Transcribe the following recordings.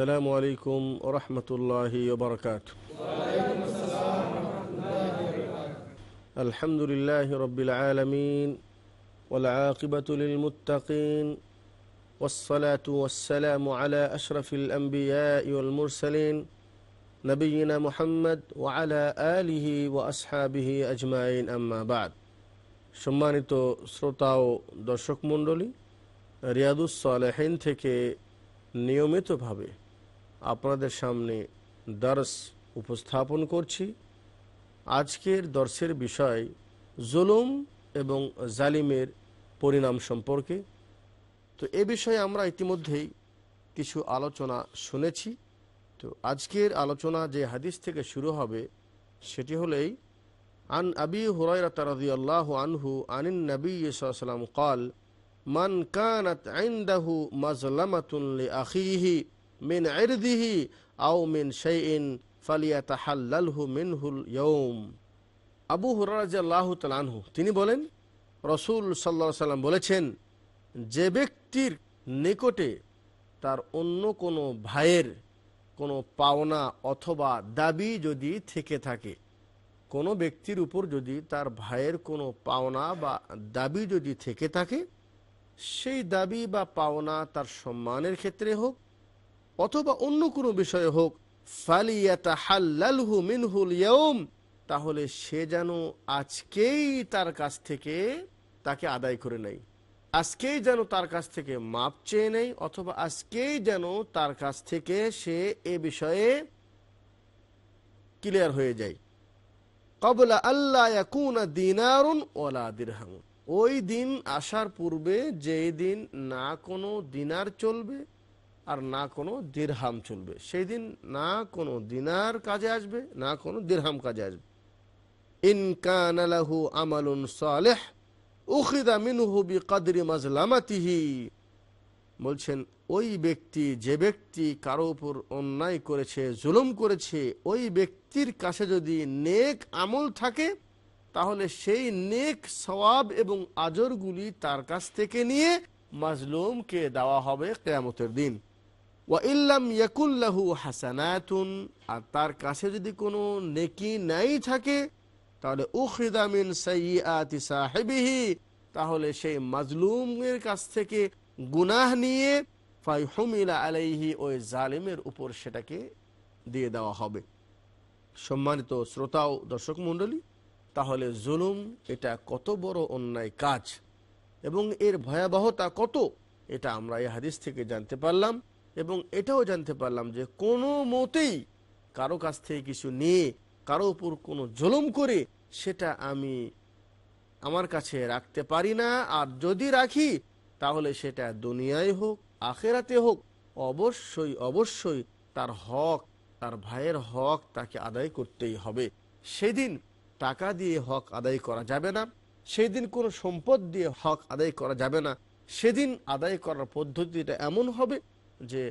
السلام عليكم ورحمة الله وبركاته الحمد لله رب العالمين والعاقبة للمتقين والصلاة والسلام على أشرف الأنبياء والمرسلين نبينا محمد وعلى آله وأصحابه أجمعين أما بعد সম্মানিত শ্রোতা ও দর্শক মণ্ডলী রিয়াদুস সালেহীন থেকে নিয়মিতভাবে আপনাদের সামনে দর্শ উপস্থাপন করছি আজকের দর্শের বিষয় জুলুম এবং জালিমের পরিণাম সম্পর্কে তো এ বিষয়ে আমরা ইতিমধ্যেই কিছু আলোচনা শুনেছি তো আজকের আলোচনা যে হাদিস থেকে শুরু হবে সেটি হলেই আন আবি হুরাইরা তারাদিয়াল্লাহ আনহু আনিন নবী সাল্লাম قال من كانت عنده مظلمة لأخيه মিন আইরদিহি আও মিন শাইইন ফালিয়া তাহাল্লালহু মিনহুল ইয়ৌম আবু হুরাজাল্লাহ তালানহু তিনি বলেন রসুল সাল্লা সাল্লাম বলেছেন যে ব্যক্তির নিকটে তার অন্য কোনো ভাইয়ের কোনো পাওনা অথবা দাবি যদি থেকে থাকে কোনো ব্যক্তির উপর যদি তার ভাইয়ের কোনো পাওনা বা দাবি যদি থেকে থাকে সেই দাবি বা পাওনা তার সম্মানের ক্ষেত্রে হোক অথবা অন্য কোনো বিষয়ে হোক ফালিয়াতা হাল্লালহু মিনহুল ইয়ম তাহলে সে যেন আজকেই তার কাছ থেকে তাকে আদায় করে নেয় আজকেই যেন তার কাছ থেকে মাপ চেয়ে নেয় অথবা আজকেই যেন তার কাছ থেকে সে এ বিষয়ে ক্লিয়ার হয়ে যায় কবলা আল্লাহ দিনারুন ওলা ওই দিন আসার পূর্বে যেই দিন না কোনো দিনার চলবে আর না কোনো দীর্হাম চলবে সেই দিন না কোনো দিনার কাজে আসবে না কোনো দীর্হাম কাজে আসবে ইনকানালাহু আমালুন সালেহ উখিদা মিনহু বি কাদরি মাজলামাতিহি বলছেন ওই ব্যক্তি যে ব্যক্তি কারো উপর অন্যায় করেছে জুলুম করেছে ওই ব্যক্তির কাছে যদি নেক আমল থাকে তাহলে সেই নেক সওয়াব এবং আজরগুলি তার কাছ থেকে নিয়ে মাজলুমকে দেওয়া হবে কেয়ামতের দিন ওয়াইল্লাম ইয়াকুল্লাহু হাসানাতুন আর তার কাছে যদি কোনো নেকি নাই থাকে তাহলে উখিদামিন সৈয়াতি সাহেবিহি তাহলে সেই মাজলুমের কাছ থেকে গুনাহ নিয়ে ফাইহমিলা আলাইহি ওই জালিমের উপর সেটাকে দিয়ে দেওয়া হবে সম্মানিত শ্রোতাও দর্শক মণ্ডলী তাহলে জুলুম এটা কত বড় অন্যায় কাজ এবং এর ভয়াবহতা কত এটা আমরা এই হাদিস থেকে জানতে পারলাম এবং এটাও জানতে পারলাম যে কোনো মতেই কারো কাছ থেকে কিছু নিয়ে কারো উপর কোনো জলম করে সেটা আমি আমার কাছে রাখতে পারি না আর যদি রাখি তাহলে সেটা দুনিয়ায় হোক আখেরাতে হোক অবশ্যই অবশ্যই তার হক তার ভাইয়ের হক তাকে আদায় করতেই হবে সেদিন টাকা দিয়ে হক আদায় করা যাবে না সেদিন কোনো সম্পদ দিয়ে হক আদায় করা যাবে না সেদিন আদায় করার পদ্ধতিটা এমন হবে যে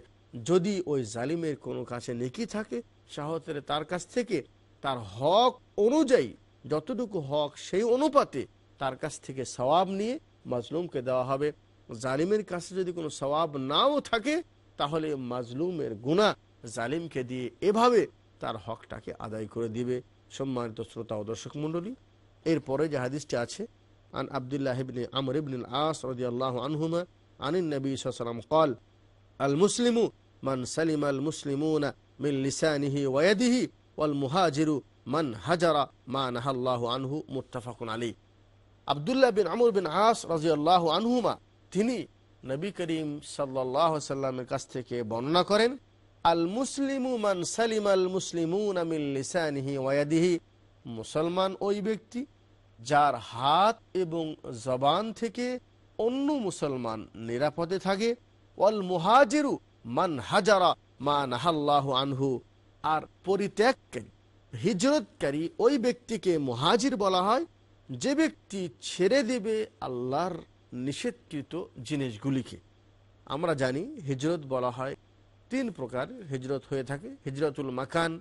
যদি ওই জালিমের কোনো কাছে নেকি থাকে সাহতের তার কাছ থেকে তার হক অনুযায়ী যতটুকু হক সেই অনুপাতে তার কাছ থেকে সওয়াব নিয়ে মাজলুমকে দেওয়া হবে জালিমের কাছে যদি কোনো সওয়াব নাও থাকে তাহলে মাজলুমের গুণা জালিমকে দিয়ে এভাবে তার হকটাকে আদায় করে দিবে সম্মানিত শ্রোতা ও দর্শক মণ্ডলী এরপরে যে হাদিসটি আছে আন আবদুল্লাহ আমর ইবিন আস রাহ আল্লাহ আনহুমা আনিন নবী সাল্লাম কল আল মুসলিমু মান সালিম আল মুসলিমুনা মিন লিসানিহি ওয়াদিহি ওয়াল মুহাজিরু মান হাজারা মান নাহাল্লাহ আনহু মুত্তাফাকুন আলী আবদুল্লাহ বিন আমর বিন আস রাজিউল্লাহ আনহুমা তিনি নবী করিম সাল্লাহ সাল্লামের কাছ থেকে বর্ণনা করেন আল মুসলিমু মান সালিম আল মুসলিমুন মিন লিসানিহি ওয়াদিহি মুসলমান ওই ব্যক্তি যার হাত এবং জবান থেকে অন্য মুসলমান নিরাপদে থাকে ওয়াল মুহাজিরু মান হাজারা মান হাল্লাহ আনহু আর পরিত্যাগকারী হিজরতকারী ওই ব্যক্তিকে মুহাজির বলা হয় যে ব্যক্তি ছেড়ে দেবে আল্লাহর নিষেধকৃত জিনিসগুলিকে আমরা জানি হিজরত বলা হয় তিন প্রকার হিজরত হয়ে থাকে হিজরতুল মাকান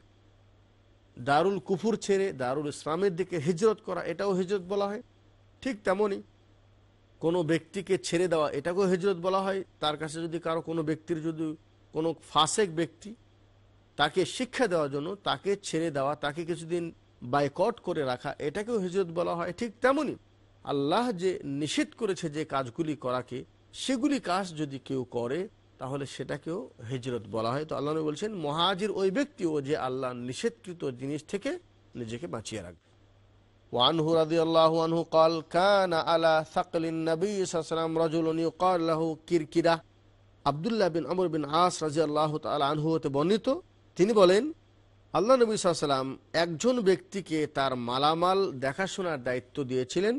দারুল কুফুর ছেড়ে দারুল ইসলামের দিকে হিজরত করা এটাও হিজরত বলা হয় ঠিক তেমনই কোনো ব্যক্তিকে ছেড়ে দেওয়া এটাকেও হেজরত বলা হয় তার কাছে যদি কারো কোনো ব্যক্তির যদি কোনো ফাঁসেক ব্যক্তি তাকে শিক্ষা দেওয়ার জন্য তাকে ছেড়ে দেওয়া তাকে কিছুদিন বাইকট করে রাখা এটাকেও হিজরত বলা হয় ঠিক তেমনই আল্লাহ যে নিষেধ করেছে যে কাজগুলি করাকে সেগুলি কাজ যদি কেউ করে তাহলে সেটাকেও হিজরত বলা হয় তো আল্লাহ বলছেন মহাজির ওই ব্যক্তিও যে আল্লাহ নিষেধকৃত জিনিস থেকে নিজেকে বাঁচিয়ে রাখবে وعنه رضي الله عنه قال كان على ثقل النبي صلى الله عليه وسلم رجل يقال له كركرة عبد الله بن عمر بن عاص رضي الله تعالى عنه হতে বর্ণিত তিনি বলেন আল্লাহ নবী সাল্লাম একজন ব্যক্তিকে তার মালামাল দেখাশোনার দায়িত্ব দিয়েছিলেন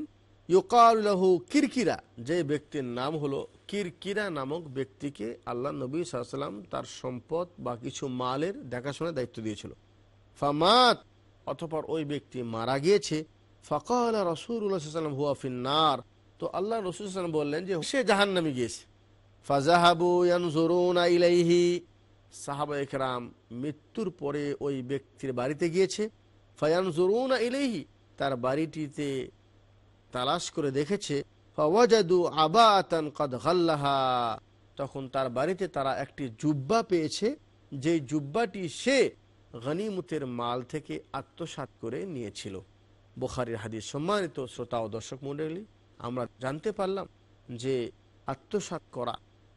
ইউকাউল্লাহু কিরকিরা যে ব্যক্তির নাম হলো কিরকিরা নামক ব্যক্তিকে আল্লাহ নবী সাল্লাম তার সম্পদ বা কিছু মালের দেখাশোনার দায়িত্ব দিয়েছিল ফামাত অথপর ওই ব্যক্তি মারা গিয়েছে ফকাল রসুল্লাহাম হুয়া ফিন্নার তো আল্লাহ রসুলাম বললেন যে সে জাহান নামে গিয়েছে ফাজাহাবু ইয়ানজরুন ইলাইহি সাহাবা একরাম মৃত্যুর পরে ওই ব্যক্তির বাড়িতে গিয়েছে ফয়ান ফায়ানজরুন ইলাইহি তার বাড়িটিতে তালাশ করে দেখেছে ফাওয়াজাদু আবাতান কদ গাল্লাহা তখন তার বাড়িতে তারা একটি জুব্বা পেয়েছে যে জুব্বাটি সে গনিমতের মাল থেকে আত্মসাত করে নিয়েছিল বোখারির হাদিস সম্মানিত শ্রোতা ও দর্শক মন্ডলী আমরা জানতে পারলাম যে আত্মসাত করা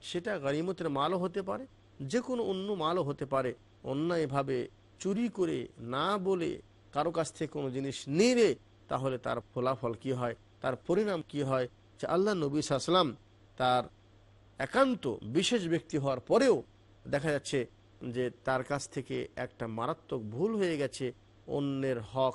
সেটা গাড়িমতের মালও হতে পারে যে কোনো অন্য মালও হতে পারে অন্যায়ভাবে চুরি করে না বলে কারো কাছ থেকে কোনো জিনিস নিলে তাহলে তার ফলাফল কি হয় তার পরিণাম কি হয় যে আল্লাহ নবী সাহসালাম তার একান্ত বিশেষ ব্যক্তি হওয়ার পরেও দেখা যাচ্ছে যে তার কাছ থেকে একটা মারাত্মক ভুল হয়ে গেছে অন্যের হক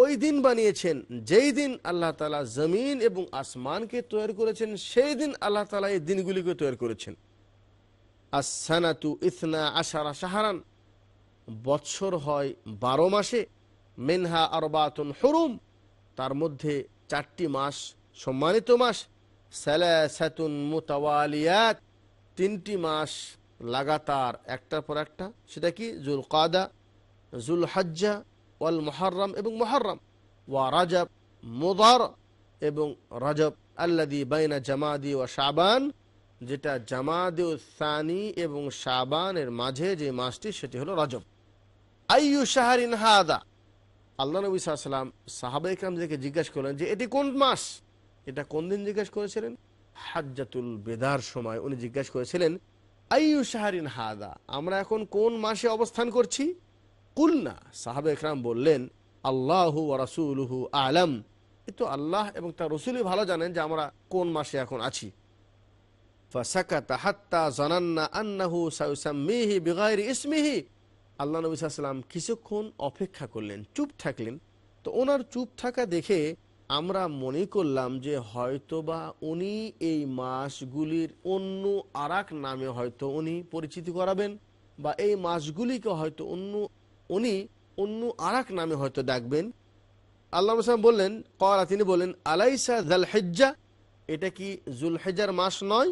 ওই দিন বানিয়েছেন যেই দিন আল্লাহ তালা জমিন এবং আসমানকে তৈরি করেছেন সেই দিন আল্লাহ তালা এই দিনগুলিকে তৈরি করেছেন আসানাতু ইসনা আশারা সাহারান বৎসর হয় বারো মাসে মেনহা আরবাতুন হরুম তার মধ্যে চারটি মাস সম্মানিত মাস স্যাতুন মোতাওয়ালিয়াত তিনটি মাস লাগাতার একটার পর একটা সেটা কি জুল কাদা জুল হাজ্জা ওয়াল মহারম এবং মহারম ওয়া রাজব মোদার এবং রজব আল্লাদি বাইনা জামাদি ও শাবান যেটা জামাদি সানি এবং শাবানের মাঝে যে মাসটি সেটি হলো রজব আইয়ু শাহরিন হাদা আল্লাহ নবী সাল্লাম সাহাবা ইকরামদেরকে জিজ্ঞাসা করলেন যে এটি কোন মাস এটা কোন দিন জিজ্ঞাসা করেছিলেন হাজ্জাতুল বেদার সময় উনি জিজ্ঞাসা করেছিলেন আইয়ু শাহরিন হাদা আমরা এখন কোন মাসে অবস্থান করছি কুলনা সাহাবে একরাম বললেন আল্লাহু রাসুলহু আলম এ তো আল্লাহ এবং তার রসুলই ভালো জানেন যে আমরা কোন মাসে এখন আছি فسكت حتى ظننا انه سيسميه بغير اسمه আল্লাহ নবী সাল্লাম কিছুক্ষণ অপেক্ষা করলেন চুপ থাকলেন তো ওনার চুপ থাকা দেখে আমরা মনে করলাম যে হয়তোবা উনি এই মাসগুলির অন্য আরাক নামে হয়তো উনি পরিচিতি করাবেন বা এই মাসগুলিকে হয়তো অন্য উনি অন্য আরাক নামে হয়তো ডাকবেন আল্লাহ রসলাম বললেন করা তিনি বললেন আলাইসা জালহেজ্জা এটা কি জুলহেজার মাস নয়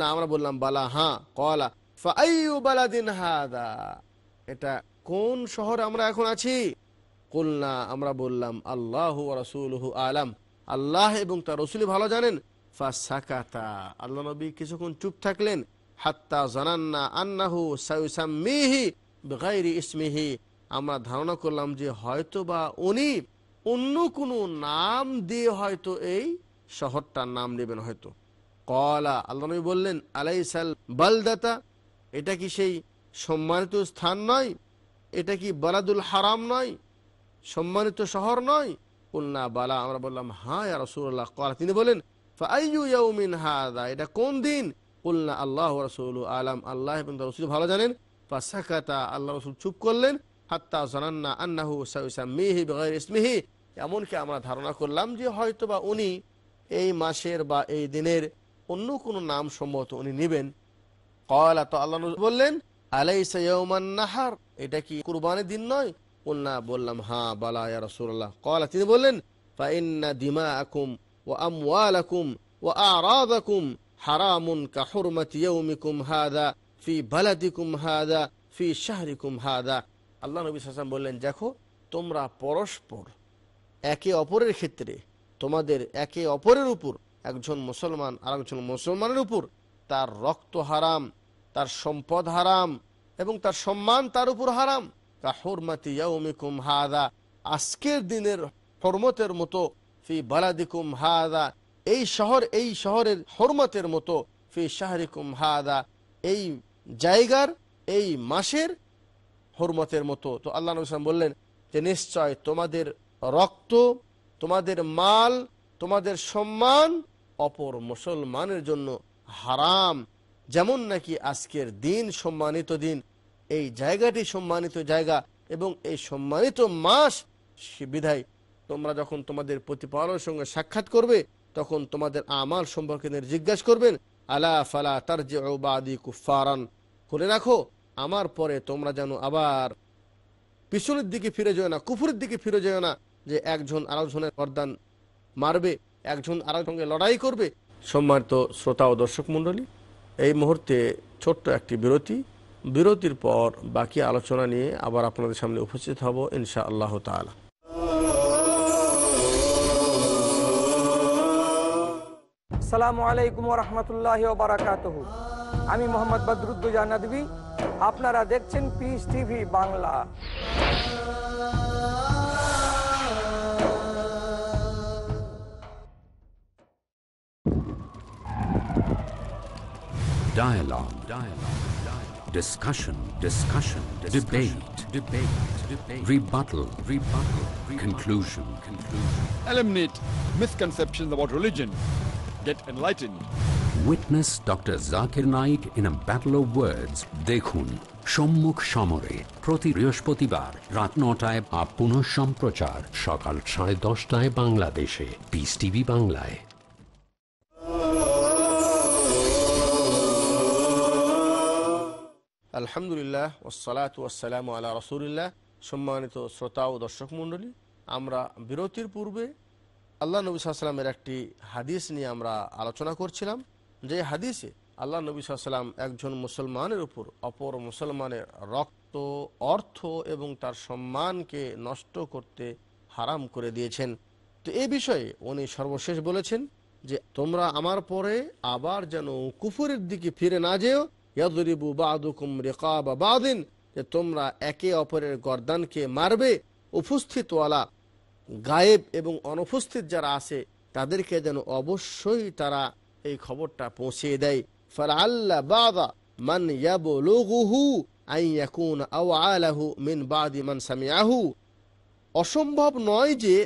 না আমরা বললাম বালা হ্যাঁ কলা ফাইবালাদিন হাদা এটা কোন শহর আমরা এখন আছি না আমরা বললাম আল্লাহ রসুলহু আলাম আল্লাহ এবং তার রসুলি ভালো জানেন ফাসাকাতা আল্লাহ নবী কিছুক্ষণ চুপ থাকলেন হাত্তা জানান্না আন্নাহু সাইসাম্মিহি বেগাইরি ইসমিহি আমরা ধারণা করলাম যে হয়তো বা উনি অন্য কোনো নাম দিয়ে হয়তো এই শহরটার নাম নেবেন হয়তো কলা আল্লাহ নবী বললেন আলাইসাল বালদাতা এটা কি সেই সম্মানিত স্থান নয় এটা কি বালাদুল হারাম নয় সম্মানিত শহর নয় উল্না বালা আমরা বললাম হ্যাঁ রসুল্লাহ কলা তিনি বলেন হা এটা কোন দিন উল্না আল্লাহ রসুল আলম আল্লাহ রসুল ভালো জানেন আল্লাহ রসুল চুপ করলেন হাত্তা জানান্না আন্নাহু ইসমিহি এমনকি আমরা ধারণা করলাম যে হয়তো বা উনি এই মাসের বা এই দিনের অন্য কোনো নাম সম্ভবত উনি নেবেন কয়লা তো আল্লাহ বললেন আলাই সৌমান নাহার এটা কি কুরবানের দিন নয় কন্যা বললাম হা বালা ইয়া রসুল্লাহ কয়লা তিনি বললেন ফাইন্না দিমা আকুম ও আমওয়াল আকুম ও আরাদ আকুম হারামুন কাহরমাতিয়াউমিকুম হাদা ফি কুম হাদা ফি কুম হাদা আল্লাহ নবী সাসাম বললেন দেখো তোমরা পরস্পর একে অপরের ক্ষেত্রে তোমাদের একে অপরের উপর একজন মুসলমান আর একজন মুসলমানের উপর তার রক্ত হারাম তার সম্পদ হারাম এবং তার সম্মান তার উপর হারাম কা হরমাতি ইয়াউমিকুম হাদা আজকের দিনের হরমতের মতো ফি বালাদিকুম হাদা এই শহর এই শহরের হরমতের মতো ফি শাহরিকুম হাদা এই জায়গার এই মাসের হরমতের মতো তো আল্লাহ নবীলাম বললেন যে নিশ্চয় তোমাদের রক্ত তোমাদের মাল তোমাদের সম্মান অপর মুসলমানের জন্য হারাম যেমন নাকি আজকের দিন সম্মানিত দিন এই জায়গাটি সম্মানিত জায়গা এবং এই সম্মানিত মাস বিধায় তোমরা যখন তোমাদের প্রতিপালনের সঙ্গে সাক্ষাৎ করবে তখন তোমাদের আমার সম্পর্কে জিজ্ঞাসা করবেন আলা ফালা তারজে বাদি কুফারান খুলে রাখো আমার পরে তোমরা যেন আবার পিছনের দিকে ফিরে যেও না কুফুরের দিকে ফিরে যেও না যে একজন আরেকজনের গরদান মারবে একজন আরেক সঙ্গে লড়াই করবে সম্মানিত শ্রোতা ও দর্শক মণ্ডলী এই মুহূর্তে ছোট্ট একটি বিরতি বিরতির পর বাকি আলোচনা নিয়ে আবার আপনাদের সামনে উপস্থিত হব ইনশা আল্লাহ তালা আসসালামু আলাইকুম রহমতুল্লাহ বারাকাত আমি মোহাম্মদ বদরুদ্দুজা নদী আপনারা দেখছেন peace TV Bangla Dialogue. Dialogue. Dialogue. Discussion. Discussion. Discussion. Debate. Debate. Debate. Rebuttal. Rebuttal. Rebuttal. Conclusion. Conclusion. Eliminate misconceptions about religion. Get enlightened. Witness Dr. Zakir Naik in a battle of words. Dekhun. সম্মুখ সমরে প্রতি বৃহস্পতিবার রাত নটায় বা পুনঃ সম্প্রচার সকাল সাড়ে দশটায় বাংলাদেশে পিস টিভি বাংলায় আলহামদুলিল্লাহ ওসালাত ওসালাম আল্লাহ রসুলিল্লাহ সম্মানিত শ্রোতা ও দর্শক মণ্ডলী আমরা বিরতির পূর্বে আল্লাহ নবী সাল্লামের একটি হাদিস নিয়ে আমরা আলোচনা করছিলাম যে হাদিসে আল্লাহ নবী সাল্লাম একজন মুসলমানের উপর অপর মুসলমানের রক্ত অর্থ এবং তার সম্মানকে নষ্ট করতে হারাম করে দিয়েছেন তো এ বিষয়ে উনি সর্বশেষ বলেছেন যে তোমরা আমার পরে আবার যেন কুফুরের দিকে ফিরে না যেও ইয়াদিবু বাদুকুম রেকা বা বাদিন যে তোমরা একে অপরের গর্দানকে মারবে উপস্থিতওয়ালা গায়েব এবং অনুপস্থিত যারা আছে তাদেরকে যেন অবশ্যই তারা এই খবরটা পৌঁছিয়ে দেয় ফল بعض বাবা মান أن يكون أوعاله মিন بعد من سمعه অসম্ভব নয় যে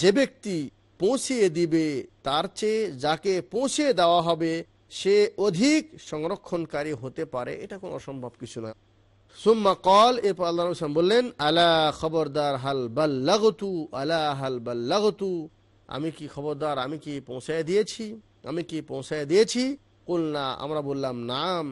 যে ব্যক্তি পৌঁছিয়ে দিবে তার চেয়ে যাকে পৌঁছে দেওয়া হবে সে অধিক সংরক্ষণকারী হতে পারে এটা কোনো অসম্ভব কিছু নয় সুম্মা কল এরপর আল্লাহ রসলাম বললেন আলা খবরদার হাল বাল্লাগতু আলা হাল বাল্লাগতু আমি কি খবরদার আমি কি পৌঁছায় দিয়েছি আমি কি পৌঁছায় দিয়েছি কুলনা আমরা বললাম নাম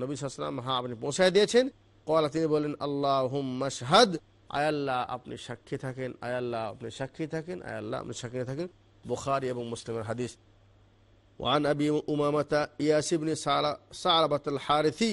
নবী সালাম হ্যাঁ আপনি পৌঁছায় দিয়েছেন কলা তিনি বললেন আল্লাহ হুম মশহাদ আয়াল্লাহ আপনি সাক্ষী থাকেন আয়াল্লাহ আপনি সাক্ষী থাকেন আয়াল্লাহ আপনি সাক্ষী থাকেন বুখারি এবং মুসলিমের হাদিস وعن أبي أمامة إياس بن سعربة হারিথি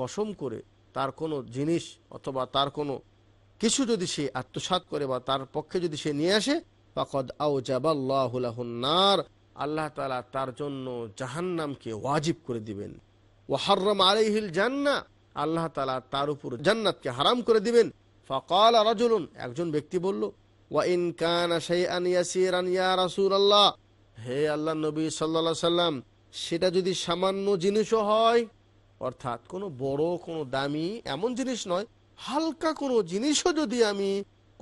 কসম করে তার কোনো জিনিস অথবা তার কোনো কিছু যদি সে আত্মসাত করে বা তার পক্ষে যদি সে নিয়ে আসে ফাকদ আও জাবাল্লাহুল্লাহনার আল্লাহ তালা তার জন্য জাহান্নামকে ওয়াজিব করে দিবেন ও ওয়াহরম আলাইহিল জান্না আল্লাহ তালা তার উপর জান্নাতকে হারাম করে দিবেন ফকাল রাজুলুন একজন ব্যক্তি বলল ওয়াইন কান রাসুল আল্লাহ হে আল্লাহ নবী সাল্লা সাল্লাম সেটা যদি সামান্য জিনিসও হয় অর্থাৎ কোনো বড় কোনো দামি এমন জিনিস নয় হালকা কোনো জিনিসও যদি আমি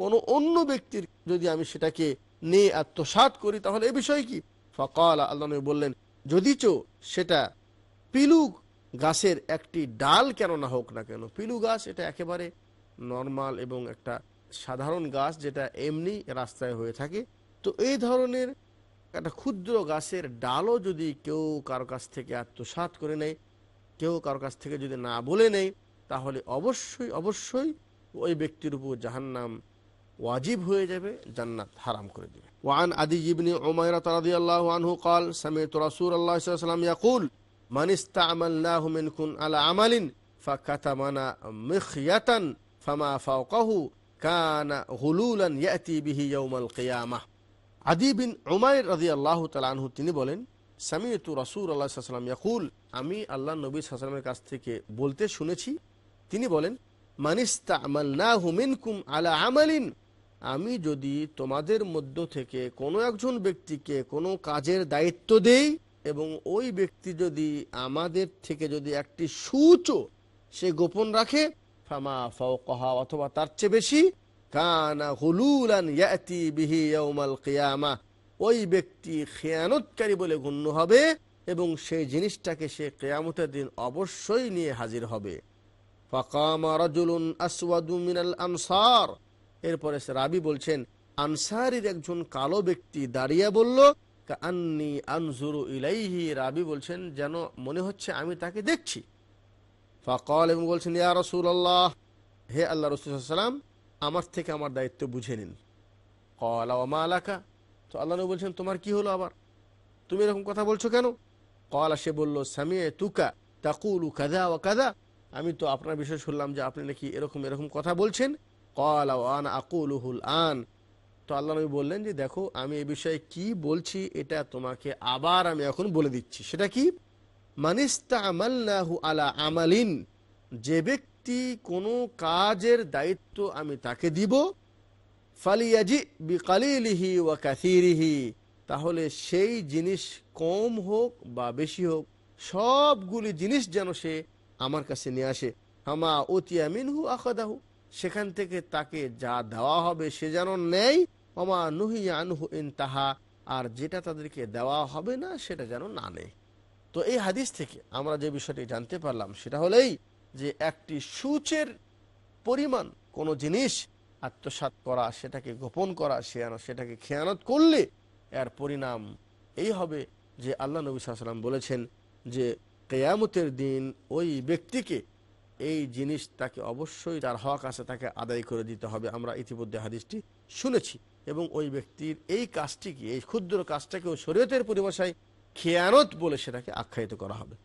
কোনো অন্য ব্যক্তির যদি আমি সেটাকে নিয়ে আত্মসাত করি তাহলে এ বিষয়ে কি ফকাল আল্লাহ বললেন যদি চো সেটা পিলু গাছের একটি ডাল কেন না হোক না কেন পিলু গাছ এটা একেবারে নর্মাল এবং একটা সাধারণ গাছ যেটা এমনি রাস্তায় হয়ে থাকে তো এই ধরনের একটা ক্ষুদ্র গাছের ডালও যদি কেউ কারো কাছ থেকে আত্মসাত করে নেয় কেউ কারোর কাছ থেকে যদি না বলে নেই তাহলে অবশ্যই অবশ্যই ওই ব্যক্তির উপর জাহান্নাম ওয়াজিব হয়ে যাবে জান্নাত হারাম করে দেবে ওয়ান আদি ইবনি উমায়রা তারাদি আল্লাহ আনহু কাল সামিত তোরাসুর আল্লাহ সাল্লাম ইয়াকুল মানিস্তা মান ইস্তামালনাহু মিনকুম আলা আমালিন ফাকাতামানা মিখিয়াতান ফামা ফাওকাহু কানা গুলুলান ইয়াতি বিহি ইয়াউমাল কিয়ামাহ আদি বিন উমাইর রাদিয়াল্লাহু তাআলা আনহু তিনি বলেন সামিয়তু রাসুল আল্লাহ সাল্লাম ইয়াকুল আমি আল্লাহ নবী সাল্লামের কাছ থেকে বলতে শুনেছি তিনি বলেন মানিস্তা আমাল না হুমিনকুম আলা আমালিন আমি যদি তোমাদের মধ্য থেকে কোনো একজন ব্যক্তিকে কোনো কাজের দায়িত্ব দেই এবং ওই ব্যক্তি যদি আমাদের থেকে যদি একটি সূচও সে গোপন রাখে ফামা কহা অথবা তার চেয়ে বেশি কানা হুলুলান ইয়াতি বিহি ইয়াউমাল কিয়ামা ওই ব্যক্তি খেয়ানতকারী বলে গণ্য হবে এবং সেই জিনিসটাকে সে কেয়ামতের দিন অবশ্যই নিয়ে হাজির হবে আনসার এরপরে সে রাবি বলছেন আনসারির একজন কালো ব্যক্তি দাঁড়িয়ে বলল আনজুরু ইলাইহি রাবি বলছেন যেন মনে হচ্ছে আমি তাকে দেখছি ফকল এবং বলছেন ইয়া রসুল্লাহ হে আল্লাহ রসুলাম আমার থেকে আমার দায়িত্ব বুঝে নিন কলা ওমা আলাকা তো আল্লাহ নবী বলছেন তোমার কি হলো আবার তুমি এরকম কথা বলছো কেন কলা সে বললো স্বামী তুকা তাকুলু কাদা ও কাদা আমি তো আপনার বিষয় শুনলাম যে আপনি নাকি এরকম এরকম কথা বলছেন কলা আন আকুল হুল আন তো আল্লাহ নবী বললেন যে দেখো আমি এ বিষয়ে কি বলছি এটা তোমাকে আবার আমি এখন বলে দিচ্ছি সেটা কি মানিস্তা আমাল্লাহু আলা আমালিন যে ব্যক্তি কোনো কাজের দায়িত্ব আমি তাকে দিব ফালিয়াজি বিকালিলিহি ওয়া কাসিরিহি তাহলে সেই জিনিস কম হোক বা বেশি হোক সবগুলি জিনিস যেন সে আমার কাছে নিয়ে আসে হামা অতিয়া মিনহু আকাদাহু সেখান থেকে তাকে যা দেওয়া হবে সে যেন নেয় অমা নুহি আনহু ইনতাহা আর যেটা তাদেরকে দেওয়া হবে না সেটা যেন না নেয় তো এই হাদিস থেকে আমরা যে বিষয়টি জানতে পারলাম সেটা হলেই যে একটি সূচের পরিমাণ কোনো জিনিস আত্মসাত করা সেটাকে গোপন করা সেটাকে খেয়ানত করলে এর পরিণাম এই হবে যে আল্লাহ নবী সাল্লাম বলেছেন যে কেয়ামতের দিন ওই ব্যক্তিকে এই জিনিস তাকে অবশ্যই তার হক আছে তাকে আদায় করে দিতে হবে আমরা ইতিমধ্যে হাদিসটি শুনেছি এবং ওই ব্যক্তির এই কাজটিকে এই ক্ষুদ্র কাজটাকেও শরীয়তের পরিভাষায় খেয়ানত বলে সেটাকে আখ্যায়িত করা হবে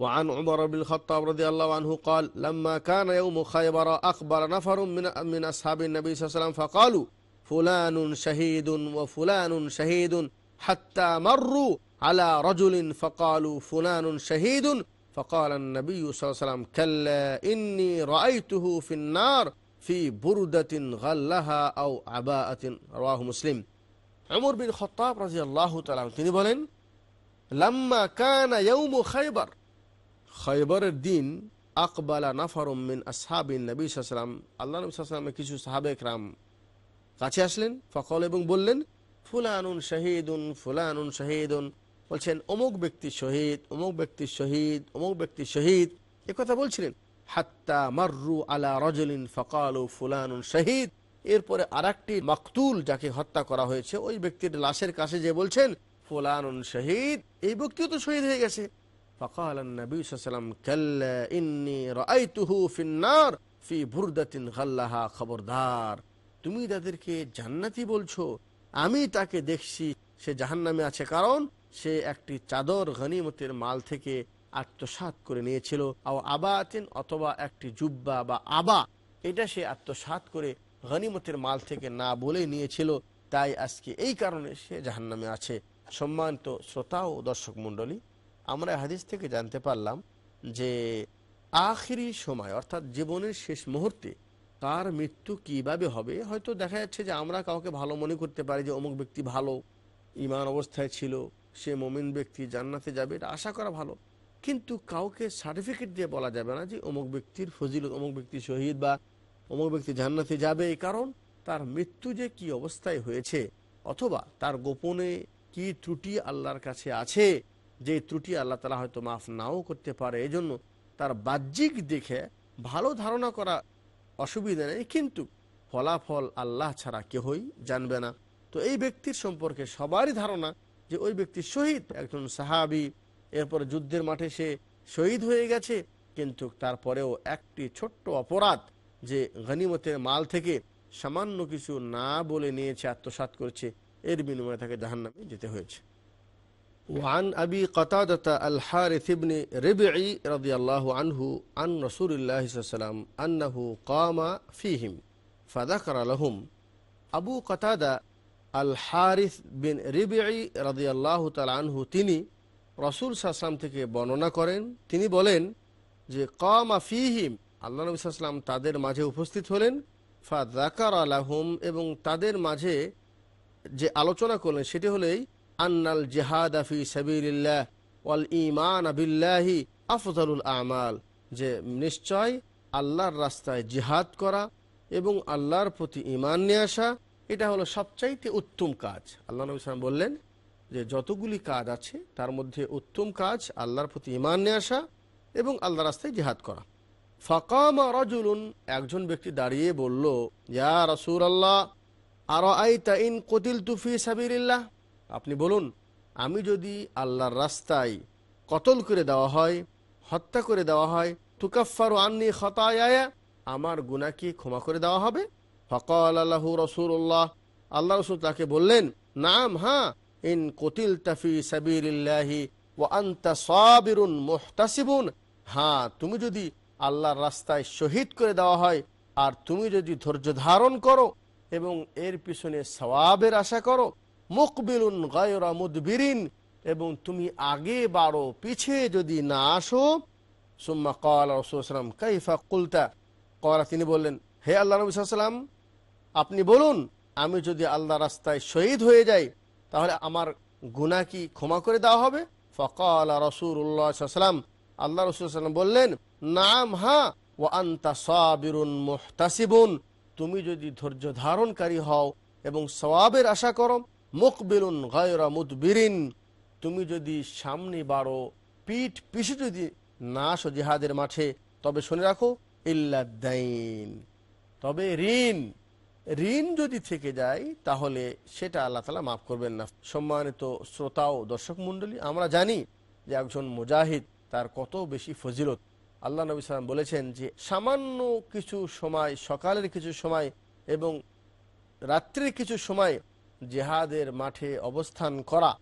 وعن عمر بن الخطاب رضي الله عنه قال لما كان يوم خيبر أخبر نفر من, من أصحاب النبي صلى الله عليه وسلم فقالوا فلان شهيد وفلان شهيد حتى مروا على رجل فقالوا فلان شهيد فقال النبي صلى الله عليه وسلم كلا إني رأيته في النار في بردة غلها أو عباءة رواه مسلم عمر بن الخطاب رضي الله تعالى عنه لما كان يوم خيبر খৈবরের দিন আকবালা নাফারুমিন আসহাবিন নবী সাসলাম আল্লাহ নবী সাল্লামের কিছু সাহাবেক রাম কাছে আসলেন ফখল এবং বললেন ফুলানুন শহীদুন ফুলানুন শহীদুন বলছেন অমুক ব্যক্তি শহীদ অমুক ব্যক্তি শহীদ অমুক ব্যক্তি শহীদ এ কথা বলছিলেন হাত্তা মার্রু আলা রজলিন ফকালু ফুলানুন শহীদ এরপরে আর একটি মাকতুল যাকে হত্যা করা হয়েছে ওই ব্যক্তির লাশের কাছে যে বলছেন ফুলানুন শহীদ এই ব্যক্তিও তো শহীদ হয়ে গেছে فقال النبي صلى الله عليه وسلم كلا إني رأيته في النار في بردة غلها خبردار তুমি তাদেরকে জান্নাতি বলছো আমি তাকে দেখছি সে জাহান্নামে আছে কারণ সে একটি চাদর গনিমতের মাল থেকে আত্মসাত করে নিয়েছিল আও আবাতিন অথবা একটি জুব্বা বা আবা এটা সে আত্মসাত করে গনিমতের মাল থেকে না বলে নিয়েছিল তাই আজকে এই কারণে সে জাহান্নামে আছে সম্মানিত শ্রোতা ও দর্শক মন্ডলী আমরা হাদিস থেকে জানতে পারলাম যে আখিরি সময় অর্থাৎ জীবনের শেষ মুহূর্তে তার মৃত্যু কিভাবে হবে হয়তো দেখা যাচ্ছে যে আমরা কাউকে ভালো মনে করতে পারি যে অমুক ব্যক্তি ভালো ইমান অবস্থায় ছিল সে মমিন ব্যক্তি জান্নাতে যাবে এটা আশা করা ভালো কিন্তু কাউকে সার্টিফিকেট দিয়ে বলা যাবে না যে অমুক ব্যক্তির ফজিলত অমুক ব্যক্তি শহীদ বা অমুক ব্যক্তি জান্নাতে যাবে এই কারণ তার মৃত্যু যে কি অবস্থায় হয়েছে অথবা তার গোপনে কি ত্রুটি আল্লাহর কাছে আছে যে ত্রুটি আল্লাহ তালা হয়তো মাফ নাও করতে পারে এই জন্য তার বাহ্যিক দেখে ভালো ধারণা করা অসুবিধা নেই কিন্তু ফলাফল আল্লাহ ছাড়া কেহই জানবে না তো এই ব্যক্তির সম্পর্কে সবারই ধারণা যে ওই ব্যক্তি শহীদ একজন সাহাবি এরপর যুদ্ধের মাঠে সে শহীদ হয়ে গেছে কিন্তু তারপরেও একটি ছোট্ট অপরাধ যে গনিমতের মাল থেকে সামান্য কিছু না বলে নিয়েছে আত্মসাত করছে এর বিনিময়ে তাকে জাহান্নামে যেতে হয়েছে وعن أبي قطادة الحارث بن ربعي رضي الله عنه عن رسول الله صلى الله عليه وسلم أنه قام فيهم فذكر لهم أبو قطادة الحارث بن ربعي رضي الله تعالى عنه تني রসুল সাসলাম থেকে বর্ণনা করেন তিনি বলেন যে কমা ফিহিম আল্লাহ নবী সাল্লাম তাদের মাঝে উপস্থিত হলেন ফা জাকার আলাহম এবং তাদের মাঝে যে আলোচনা করলেন সেটি হলেই আন্নাল জেহাদাফি সাবিল্লাহ ওয়াল ইমান আবিল্লাহি আফজলুল আমাল যে নিশ্চয় আল্লাহর রাস্তায় জিহাদ করা এবং আল্লাহর প্রতি ইমান নিয়ে আসা এটা হলো সবচাইতে উত্তম কাজ আল্লাহ নবী সালাম বললেন যে যতগুলি কাজ আছে তার মধ্যে উত্তম কাজ আল্লাহর প্রতি ইমান নিয়ে আসা এবং আল্লাহ রাস্তায় জিহাদ করা ফকামা রাজুলুন একজন ব্যক্তি দাঁড়িয়ে বলল ইয়া রসুল আল্লাহ আর আই তা ইন কতিল তুফি সাবির আপনি বলুন আমি যদি আল্লাহর রাস্তায় কতল করে দেওয়া হয় হত্যা করে দেওয়া হয় তুকাফার আননি খতায়া আমার গুণাকে কি ক্ষমা করে দেওয়া হবে ফকল আল্লাহ রসুল্লাহ আল্লাহ রসুল তাকে বললেন নাম হ্যাঁ ইন কতিল তাফি সাবিল্লাহি ও আন্তা সাবিরুন মোহতাসিবুন হ্যাঁ তুমি যদি আল্লাহর রাস্তায় শহীদ করে দেওয়া হয় আর তুমি যদি ধৈর্য ধারণ করো এবং এর পিছনে সবাবের আশা করো মুকবিলুন গায়রা মুদবিরিন এবং তুমি আগে বাড়ো পিছে যদি না আসো সুম্মা কল রসুলাম কাইফা কুলতা কলা তিনি বললেন হে আল্লাহ নবী সাল্লাম আপনি বলুন আমি যদি আল্লাহ রাস্তায় শহীদ হয়ে যাই তাহলে আমার গুণা কি ক্ষমা করে দেওয়া হবে ফকাল রসুল্লাহাম আল্লাহ রসুলাম বললেন নাম হা ও আন্তা সাবিরুন মোহতাসিবুন তুমি যদি ধৈর্য ধারণকারী হও এবং সবাবের আশা করো মুকবিলুন গায়রা মুদবিরিন তুমি যদি সামনে বাড়ো পিঠ পিছু যদি না আসো জেহাদের মাঠে তবে শুনে রাখো ইল্লাদ্দাইন তবে ঋণ ঋণ যদি থেকে যায় তাহলে সেটা আল্লাহ তালা মাফ করবেন না সম্মানিত শ্রোতাও দর্শক মণ্ডলী আমরা জানি যে একজন মুজাহিদ তার কত বেশি ফজিলত আল্লাহ নবী সালাম বলেছেন যে সামান্য কিছু সময় সকালের কিছু সময় এবং রাত্রির কিছু সময় জেহাদের মাঠে অবস্থান করা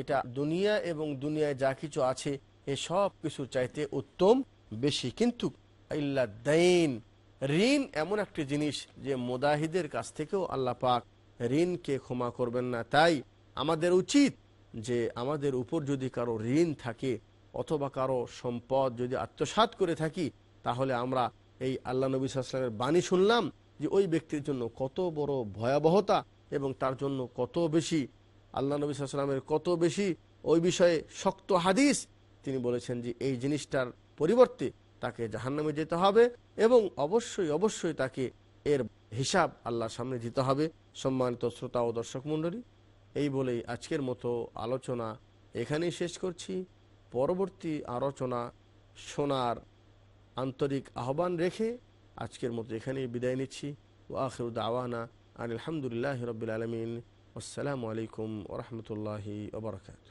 এটা দুনিয়া এবং দুনিয়ায় যা কিছু আছে এ সব কিছু চাইতে উত্তম বেশি কিন্তু ইল্লা দাইন ঋণ এমন একটি জিনিস যে মোদাহিদের কাছ থেকেও আল্লাহ পাক ঋণকে ক্ষমা করবেন না তাই আমাদের উচিত যে আমাদের উপর যদি কারো ঋণ থাকে অথবা কারো সম্পদ যদি আত্মসাত করে থাকি তাহলে আমরা এই আল্লাহ নবী সাল্লামের বাণী শুনলাম যে ওই ব্যক্তির জন্য কত বড় ভয়াবহতা এবং তার জন্য কত বেশি আল্লাহ নবী সালামের কত বেশি ওই বিষয়ে শক্ত হাদিস তিনি বলেছেন যে এই জিনিসটার পরিবর্তে তাকে জাহান্নামে যেতে হবে এবং অবশ্যই অবশ্যই তাকে এর হিসাব আল্লাহর সামনে দিতে হবে সম্মানিত শ্রোতা ও দর্শক মণ্ডলী এই বলেই আজকের মতো আলোচনা এখানেই শেষ করছি পরবর্তী আলোচনা শোনার আন্তরিক আহ্বান রেখে আজকের মতো এখানেই বিদায় নিচ্ছি ও আখরুদ আওয়ানা আর আলহামদুলিল্লাহ রবিল আলমিন আসসালামু আলাইকুম ওরহমতুল্লাহি ওবরাকাতু